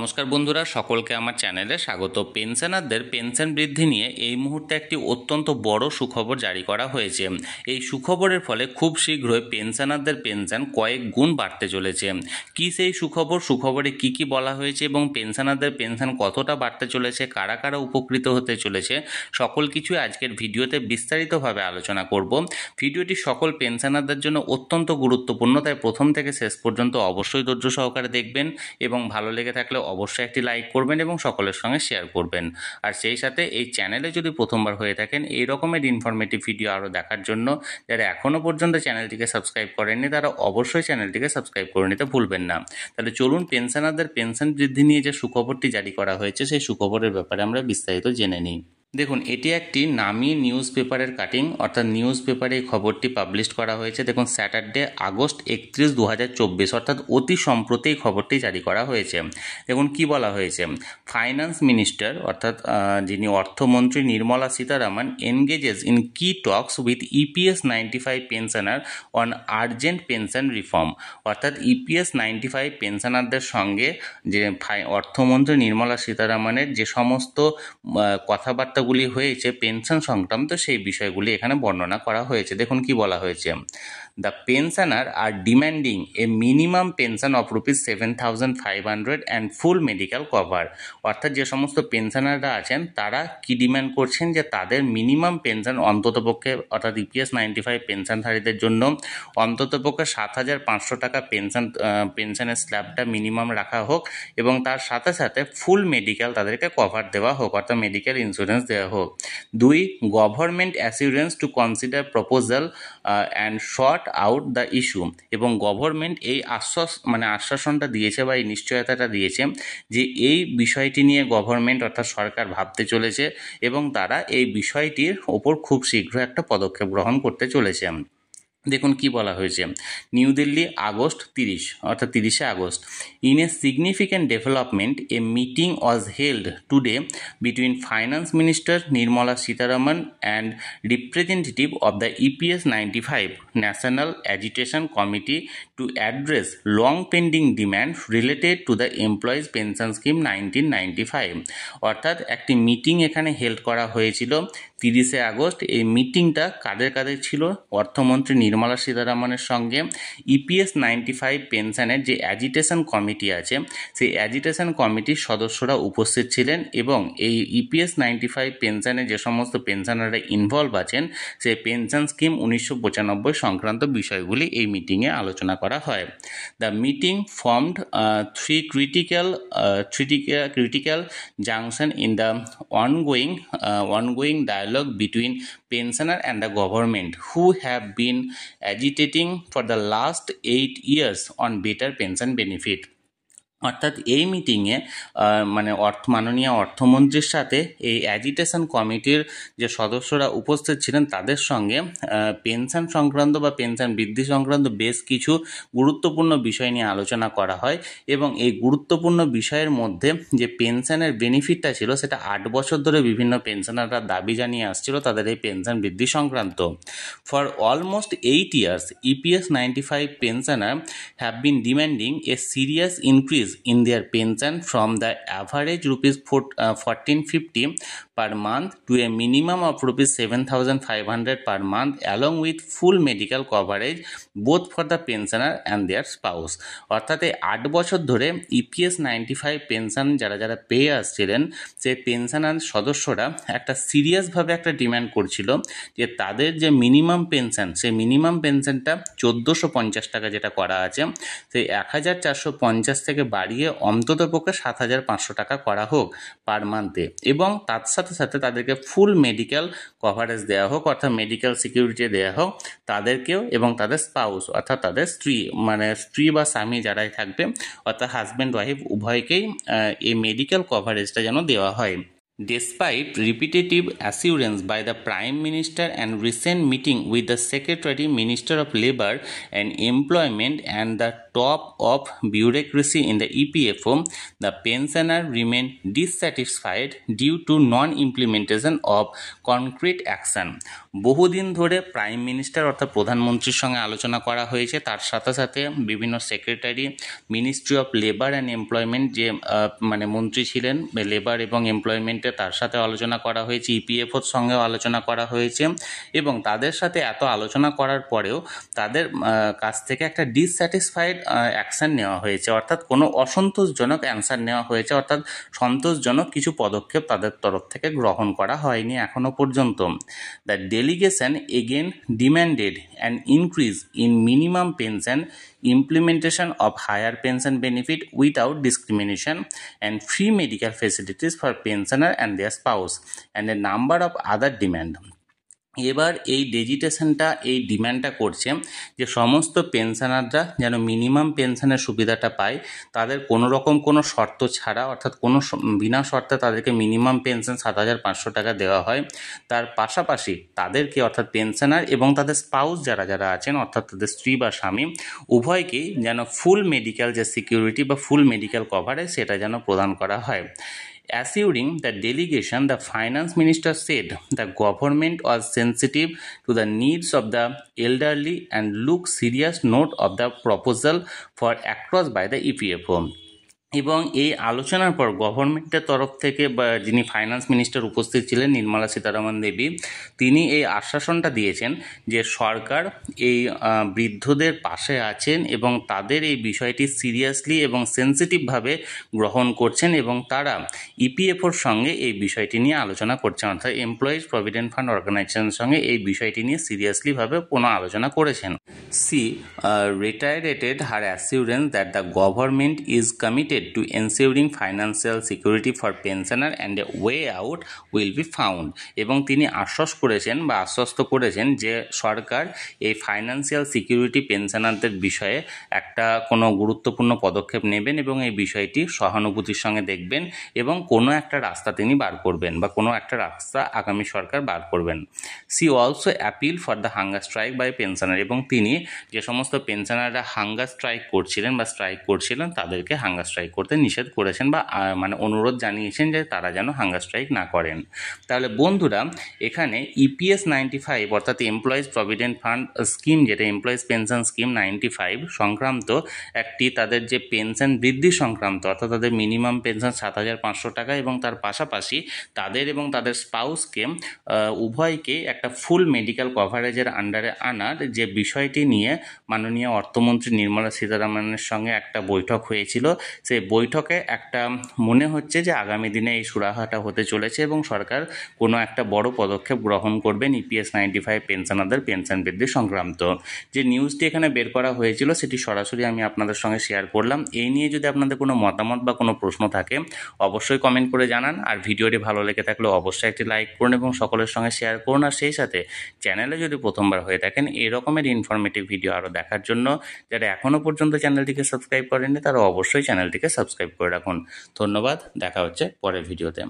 নমস্কার বন্ধুরা সকলকে আমার চ্যানেলে স্বাগত পেনশনারদের পেনশন বৃদ্ধি নিয়ে এই মুহূর্তে একটি অত্যন্ত বড় সুখবর জারি করা হয়েছে এই সুখবরের ফলে খুব শীঘ্রই পেনশনারদের পেনশন কয়েক গুণ বাড়তে চলেছে কি সেই সুখবর সুখবরে কি কি বলা হয়েছে এবং পেনশনারদের পেনশন কতটা বাড়তে চলেছে কারা কারা উপকৃত হতে চলেছে সকল কিছু আজকের ভিডিওতে বিস্তারিতভাবে আলোচনা করব ভিডিওটি সকল পেনশনারদের জন্য অত্যন্ত গুরুত্বপূর্ণ তাই প্রথম থেকে শেষ পর্যন্ত অবশ্যই ধৈর্য সহকারে দেখবেন এবং ভালো লেগে থাকলে অবশ্যই একটি লাইক করবেন এবং সকলের সঙ্গে শেয়ার করবেন আর সেই সাথে এই চ্যানেলে যদি প্রথমবার হয়ে থাকেন এই রকমের ইনফরমেটিভ ভিডিও আরও দেখার জন্য যারা এখনও পর্যন্ত চ্যানেলটিকে সাবস্ক্রাইব করেননি তারা অবশ্যই চ্যানেলটিকে সাবস্ক্রাইব করে নিতে ভুলবেন না তাহলে চলুন পেনশনারদের পেনশন বৃদ্ধি নিয়ে যে সুখবরটি জারি করা হয়েছে সেই সুখবরের ব্যাপারে আমরা বিস্তারিত জেনে নিই দেখুন এটি একটি নামি নিউজ পেপারের কাটিং অর্থাৎ নিউজ পেপারে এই খবরটি পাবলিশ করা হয়েছে দেখুন স্যাটারডে আগস্ট একত্রিশ দু অর্থাৎ অতি সম্প্রতি এই খবরটি জারি করা হয়েছে দেখুন কি বলা হয়েছে ফাইন্যান্স মিনিস্টার অর্থাৎ যিনি অর্থমন্ত্রী Nirmala Sitharaman engages in key talks with EPS ninety five pensioner on urgent pension reform অর্থাৎ ইপিএস নাইনটি ফাইভ পেনশনারদের সঙ্গে যে অর্থমন্ত্রী নির্মলা সীতারামনের যে সমস্ত কথাবার্তা কথাগুলি হয়েছে পেনশন সংক্রান্ত সেই বিষয়গুলি এখানে বর্ণনা করা হয়েছে দেখুন কি বলা হয়েছে the pensioner are demanding a minimum pension of rupees seven thousand five hundred and full medical cover অর্থাৎ যে সমস্ত পেনশনাররা আছেন তারা কি ডিম্যান্ড করছেন যে তাদের মিনিমাম পেনশন অন্ততপক্ষে অর্থাৎ ইপিএস নাইনটি ফাইভ পেনশনধারীদের জন্য অন্ততপক্ষে সাত হাজার পাঁচশো টাকা পেনশন পেনশনের স্ল্যাবটা মিনিমাম রাখা হোক এবং তার সাথে সাথে ফুল মেডিকেল তাদেরকে কভার দেওয়া হোক অর্থাৎ মেডিকেল ইন্স্যুরেন্স দেওয়া হোক দুই government assurance to consider proposal and sort out the issue এবং গভর্নমেন্ট এই আশ্বাস মানে আশ্বাসনটা দিয়েছে বা এই নিশ্চয়তাটা দিয়েছে যে এই বিষয়টি নিয়ে গভর্নমেন্ট অর্থাৎ সরকার ভাবতে চলেছে এবং তারা এই বিষয়টির ওপর খুব শীঘ্র একটা পদক্ষেপ গ্রহণ করতে চলেছে দেখুন কি বলা হয়েছে নিউ দিল্লি আগস্ট তিরিশ অর্থাৎ তিরিশে August in a significant development a meeting was held today between finance minister Nirmala Sitharaman and representative of the EPS ninety five national agitation committee to address long pending demand related to the employees pension scheme nineteen ninety five অর্থাৎ একটি meeting এখানে held করা হয়েছিল তিরিশে August এই মিটিংটা কাদের কাদের ছিল অর্থমন্ত্রী নির্মলা সীতারামনের সঙ্গে ইপিএস নাইনটি ফাইভ পেনশনের যে অ্যাজিটেশন কমিটি আছে সেই অ্যাজিটেশন কমিটির সদস্যরা উপস্থিত ছিলেন এবং এই ইপিএস নাইনটি ফাইভ পেনশনে যে সমস্ত পেনশনাররা ইনভলভ আছেন সেই পেনশন স্কিম উনিশশো পঁচানব্বই সংক্রান্ত বিষয়গুলি এই মিটিংয়ে আলোচনা করা হয় the meeting formed three critical critical critical junction in the ongoing ongoing dialogue dialogue between pensioner and the government who have been agitating for the last 8 years on better pension benefit অর্থাৎ এই মিটিংয়ে মানে অর্থ মাননীয় অর্থমন্ত্রীর সাথে এই agitation কমিটির যে সদস্যরা উপস্থিত ছিলেন তাদের সঙ্গে পেনশন সংক্রান্ত বা পেনশন বৃদ্ধি সংক্রান্ত বেশ কিছু গুরুত্বপূর্ণ বিষয় নিয়ে আলোচনা করা হয় এবং এই গুরুত্বপূর্ণ বিষয়ের মধ্যে যে পেনশনের বেনিফিটটা ছিল সেটা আট বছর ধরে বিভিন্ন পেনশনাররা দাবি জানিয়ে আসছিল তাদের এই পেনশন বৃদ্ধি সংক্রান্ত for almost eight years EPS ninety five pensioner have been demanding a serious increase increase in their pension from the average rupees 1450 per month per month to a seven thousand five hundred per month along with full medical coverage both for the pensioner and their spouse অর্থাৎ এই আট বছর ধরে EPS ninety five pension যারা যারা পেয়ে আসছিলেন সেই পেনশনার সদস্যরা একটা সিরিয়াসভাবে একটা ডিম্যান্ড করছিল যে তাদের যে মিনিমাম পেনশন সেই মিনিমাম পেনশনটা চোদ্দোশো পঞ্চাশ টাকা যেটা করা আছে সেই এক হাজার চারশো পঞ্চাশ থেকে বাড়িয়ে অন্ততপক্ষে সাত হাজার পাঁচশো টাকা করা হোক পার মান্থে এবং তার সাথে সাথে সাথে তাদেরকে ফুল মেডিকেল কভারেজ দেওয়া হোক অর্থাৎ মেডিকেল সিকিউরিটি দেওয়া হোক তাদেরকেও এবং তাদের স্পাউস অর্থাৎ তাদের স্ত্রী মানে স্ত্রী বা স্বামী যারাই থাকবে অর্থাৎ হাজব্যান্ড ওয়াইফ উভয়কেই এই মেডিকেল কভারেজটা যেন দেওয়া হয় despite repetitive assurance by the prime minister and recent meeting with the secretary minister of labour and employment and the top of bureaucracy in the EPFO, the pensioner remain dissatisfied due to non-implementation of concrete action. বহুদিন ধরে prime minister অর্থাৎ প্রধানমন্ত্রীর সঙ্গে আলোচনা করা হয়েছে তার সাথে সাথে বিভিন্ন secretary ministry of labour and employment যে মানে মন্ত্রী ছিলেন লেবার এবং এমপ্লয়মেন্টে তার সাথে আলোচনা করা হয়েছে ইপিএফওর e সঙ্গেও আলোচনা করা হয়েছে এবং তাদের সাথে এত আলোচনা করার পরেও তাদের কাছ থেকে একটা ডিসস্যাটিসফাইড অ্যাকশান নেওয়া হয়েছে অর্থাৎ কোনো অসন্তোষজনক অ্যান্সার নেওয়া হয়েছে অর্থাৎ সন্তোষজনক কিছু পদক্ষেপ তাদের তরফ থেকে গ্রহণ করা হয়নি এখনও পর্যন্ত the delegation again demanded an increase in minimum pension implementation of higher pension benefit without discrimination and free medical facilities for pensioner and their spouse and a number of other demand এবার এই ডেজিটেশনটা এই ডিম্যান্ডটা করছে যে সমস্ত পেনশনাররা যেন minimum পেনশনের সুবিধাটা পায় তাদের কোনো রকম কোনো শর্ত ছাড়া অর্থাৎ কোনো বিনা শর্তে তাদেরকে মিনিমাম পেনশন সাত হাজার পাঁচশো টাকা দেওয়া হয় তার পাশাপাশি তাদেরকে অর্থাৎ পেনশনার এবং তাদের স্পাউস যারা যারা আছেন অর্থাৎ তাদের স্ত্রী বা স্বামী উভয়কেই যেন ফুল মেডিকেল যে সিকিউরিটি বা ফুল মেডিকেল কভারেজ সেটা যেন প্রদান করা হয় Assuring the delegation, the finance minister said the government was sensitive to the needs of the elderly and took serious note of the proposal for across by the EPFO. এবং এই আলোচনার পর গভর্নমেন্টের তরফ থেকে বা যিনি ফাইন্যান্স মিনিস্টার উপস্থিত ছিলেন নির্মলা সীতারামন দেবী তিনি এই আশ্বাসনটা দিয়েছেন যে সরকার এই বৃদ্ধদের পাশে আছেন এবং তাদের এই বিষয়টি সিরিয়াসলি এবং সেন্সিটিভভাবে গ্রহণ করছেন এবং তারা ইপিএফওর e সঙ্গে এই বিষয়টি নিয়ে আলোচনা করছেন অর্থাৎ এমপ্লয়িজ প্রভিডেন্ট ফান্ড অর্গানাইজেশনের সঙ্গে এই বিষয়টি নিয়ে সিরিয়াসলিভাবে কোনো আলোচনা করেছেন she reiterated her assurance that the government is committed related to ensuring financial security for pensioner and a way out will be found এবং তিনি আশ্বাস করেছেন বা আশ্বস্ত করেছেন যে সরকার এই ফাইন্যান্সিয়াল সিকিউরিটি পেনশনারদের বিষয়ে একটা কোনো গুরুত্বপূর্ণ পদক্ষেপ নেবেন এবং এই বিষয়টি সহানুভূতির সঙ্গে দেখবেন এবং কোনো একটা রাস্তা তিনি বার করবেন বা কোনো একটা রাস্তা আগামী সরকার বার করবেন she also appeal for the hunger strike by pensioner এবং তিনি যে সমস্ত পেনশনাররা হাঙ্গার স্ট্রাইক করছিলেন বা স্ট্রাইক করছিলেন তাদেরকে হাঙ্গার স্ট্রাইক স্ট্রাইক করতে নিষেধ করেছেন বা মানে অনুরোধ জানিয়েছেন যে তারা যেন হাঙ্গার স্ট্রাইক না করেন তাহলে বন্ধুরা এখানে ইপিএস নাইনটি ফাইভ অর্থাৎ এমপ্লয়িজ প্রভিডেন্ট ফান্ড স্কিম যেটা employees pension scheme ninety five সংক্রান্ত একটি তাদের যে পেনশন বৃদ্ধি সংক্রান্ত অর্থাৎ তাদের মিনিমাম পেনশন সাত হাজার পাঁচশো টাকা এবং তার পাশাপাশি তাদের এবং তাদের স্পাউসকে উভয়কে একটা ফুল মেডিকেল কভারেজের আন্ডারে আনার যে বিষয়টি নিয়ে মাননীয় অর্থমন্ত্রী নির্মলা সীতারামনের সঙ্গে একটা বৈঠক হয়েছিল সেই বৈঠকে একটা মনে হচ্ছে যে আগামী দিনে এই সুরাহাটা হতে চলেছে এবং সরকার কোনো একটা বড় পদক্ষেপ গ্রহণ করবেন ইপিএস নাইনটি ফাইভ পেনশনারদের পেনশন বৃদ্ধি সংক্রান্ত যে নিউজটি এখানে বের করা হয়েছিল সেটি সরাসরি আমি আপনাদের সঙ্গে শেয়ার করলাম এই নিয়ে যদি আপনাদের কোনো মতামত বা কোনো প্রশ্ন থাকে অবশ্যই কমেন্ট করে জানান আর ভিডিওটি ভালো লেগে থাকলে অবশ্যই একটি লাইক করুন এবং সকলের সঙ্গে শেয়ার করুন আর সেই সাথে চ্যানেলে যদি প্রথমবার হয়ে থাকেন এই রকমের ইনফরমেটিভ ভিডিও আরও দেখার জন্য যারা এখনও পর্যন্ত চ্যানেলটিকে সাবস্ক্রাইব করেননি তারা অবশ্যই চ্যানেলটিকে সাবস্ক্রাইব করে রাখুন ধন্যবাদ দেখা হচ্ছে পরের ভিডিওতে